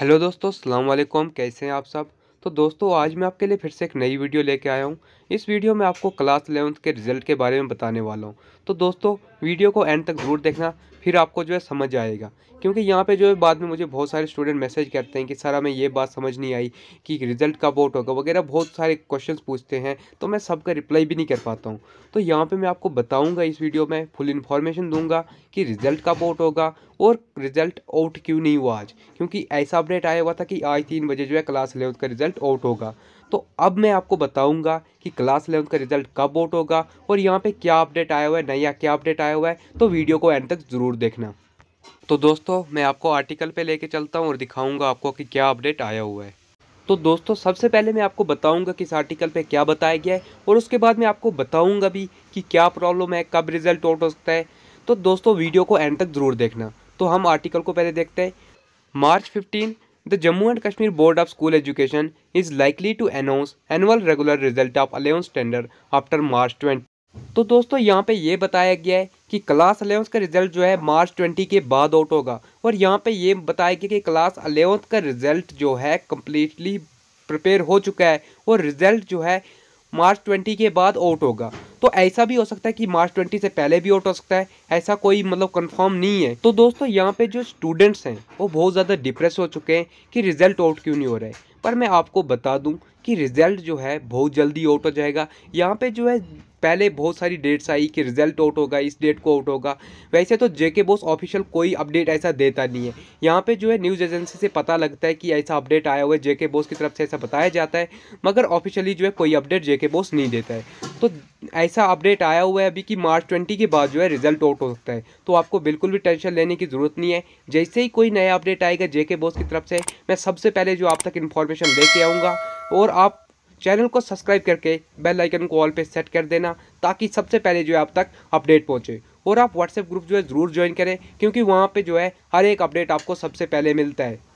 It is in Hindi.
हेलो दोस्तों सलाम वालेकुम कैसे हैं आप सब तो दोस्तों आज मैं आपके लिए फिर से एक नई वीडियो लेके आया हूँ इस वीडियो में आपको क्लास एलेवंथ के रिजल्ट के बारे में बताने वाला हूँ तो दोस्तों वीडियो को एंड तक ज़रूर देखना फिर आपको जो है समझ आएगा क्योंकि यहाँ पे जो है बाद में मुझे बहुत सारे स्टूडेंट मैसेज करते हैं कि सर हमें ये बात समझ नहीं आई कि रिजल्ट कब आउट होगा वगैरह बहुत सारे क्वेश्चन पूछते हैं तो मैं सबका रिप्लाई भी नहीं कर पाता हूँ तो यहाँ पर मैं आपको बताऊँगा इस वीडियो में फुल इन्फॉर्मेशन दूंगा कि रिजल्ट कब आउट होगा और रिजल्ट आउट क्यों नहीं हुआ आज क्योंकि ऐसा अपडेट आया हुआ था कि आज तीन बजे जो है क्लास एलेवंथ का रिजल्ट रिजल्ट आउट होगा तो अब मैं आपको बताऊंगा कि क्लास इलेवंथ का रिजल्ट कब आउट होगा और यहाँ पे क्या अपडेट आया हुआ है नया क्या अपडेट आया हुआ है तो वीडियो को एंड तक ज़रूर देखना तो दोस्तों मैं आपको आर्टिकल पे लेके चलता हूँ और दिखाऊंगा आपको कि क्या अपडेट आया हुआ है तो दोस्तों सबसे पहले मैं आपको बताऊंगा कि इस आर्टिकल पर क्या बताया गया है और उसके बाद मैं आपको बताऊँगा भी कि क्या प्रॉब्लम है कब रिजल्ट आउट हो सकता है तो दोस्तों वीडियो को एंड तक ज़रूर देखना तो हम आर्टिकल को पहले देखते हैं March fifteen The Jammu and Kashmir Board of School Education is likely to announce annual regular result of allowance standard after March 20. तो दोस्तों यहाँ पे ये बताया गया है कि क्लास अलेवंथ का रिजल्ट जो है मार्च ट्वेंटी के बाद आउट होगा और यहाँ पे ये बताया गया कि क्लास अलेवंथ का रिजल्ट जो है कम्प्लीटली प्रिपेयर हो चुका है और रिजल्ट जो है मार्च ट्वेंटी के बाद आउट होगा तो ऐसा भी हो सकता है कि मार्च ट्वेंटी से पहले भी आउट हो सकता है ऐसा कोई मतलब कंफर्म नहीं है तो दोस्तों यहाँ पे जो स्टूडेंट्स हैं वो बहुत ज़्यादा डिप्रेस हो चुके हैं कि रिजल्ट आउट क्यों नहीं हो रहा है पर मैं आपको बता दूं कि रिज़ल्ट जो है बहुत जल्दी आउट हो जाएगा यहाँ पे जो है पहले बहुत सारी डेट्स आई कि रिजल्ट आउट होगा इस डेट को आउट होगा वैसे तो जेके बोस ऑफिशियल कोई अपडेट ऐसा देता नहीं है यहाँ पे जो है न्यूज़ एजेंसी से पता लगता है कि ऐसा अपडेट आया हुआ है जेके बोस की तरफ से ऐसा बताया जाता है मगर ऑफिशियली जो है कोई अपडेट जेके बोस नहीं देता है तो ऐसा अपडेट आया हुआ है अभी कि मार्च ट्वेंटी के बाद जो है रिजल्ट आउट हो सकता है तो आपको बिल्कुल भी टेंशन लेने की ज़रूरत नहीं है जैसे ही कोई नया अपडेट आएगा जेके बोस की तरफ से मैं सबसे पहले जो आप तक इन्फॉर्मेशन लेके आऊँगा और आप चैनल को सब्सक्राइब करके बेल आइकन को ऑल पे सेट कर देना ताकि सबसे पहले जो है आप तक अपडेट पहुंचे और आप व्हाट्सएप ग्रुप जो है ज़रूर ज्वाइन करें क्योंकि वहाँ पे जो है हर एक अपडेट आपको सबसे पहले मिलता है